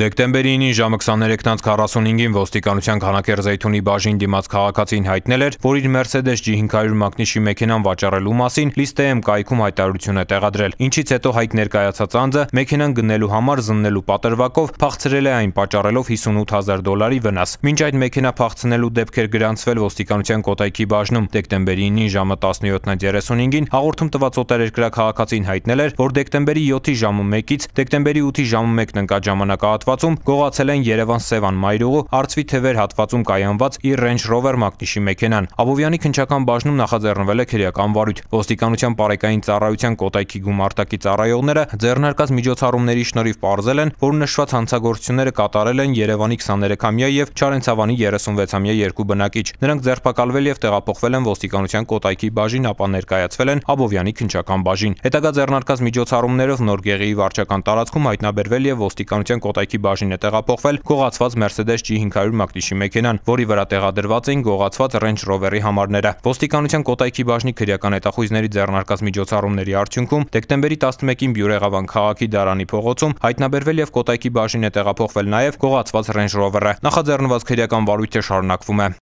Դեկտեմբերի 9-ին ժամը 23:45-ին ոստիկանության Քանակեր Զեյթունի բաժին դիմաց քաղաքացին հայտնել էր, որ իր Mercedes G500 մակնիշի մեքենան վաճառելու մասին List.am կայքում հայտարարություն է տեղադրել։ Ինչից հետո հայտ ներկայացած անձը մեքենան գնելու համար զննելու պատրվակով փախցրել է այն պատճառելով 58000 դոլարի վնաս։ Մինչ այդ մեքենա փախցնելու դեպքեր գրանցվել ոստիկանության Կոտայքի բաժնում։ Դեկտեմբերի 9-ին ժամը 17:35-ին հաղորդում տված օտարերկրյա քաղաքացին հայտնել էր, որ դեկտեմբերի 7-ի ժամը 1-ից դեկտեմբերի 8-ի ժամը 1-ն ընկած ժամանակահատվածում հատվածում գողացել են Երևան-Սևան մայրուղու Արծվի-Թևեր հատվածում կայանված իր Range Rover մակնիշի մեքենան։ Աբովյանի քնչական բաժնում նախաձեռնվել է քրեական վարույթ։ Ոստիկանության բարեկային ծառայության Կոտայքի գումարտակի ծառայողները ձեռնարկած միջոցառումների շնորհիվ պարզել են, որ նշված հանցագործությունները կատարել են Երևանի 23-ամյա եւ Չարենցավանի 36-ամյա երկու բնակիչ։ Նրանք ձերբակալվել եւ տեղափոխվել են ոստիկանության Կոտայքի բաժին, ապա ներկայացվել են Աբովյանի քնչական բաժին։ Հետագա ձեռնարկած միջոցառումներով Նորգեղիի վարչական տարածքում հայտնաբերվել եւ ոստիկանության Կոտայքի վարչակարգի բաժին է տեղափոխվել գողացված Mercedes G500 մակտիշի մեքենան, որի վրա տեղադրված էին գողացված Range Rover-ի համարները։ Ոստիկանության Կոտայքի բաժնի քրեական հետախույզների ձեռնարկած միջոցառումների արդյունքում դեկտեմբերի 11-ին Բյուրեղավան քաղաքի Դարանի փողոցում հայտնաբերվել եւ Կոտայքի բաժին է տեղափոխվել նաեւ գողացված Range Rover-ը։ Նախաձեռնված քրեական վարույթը շարունակվում է։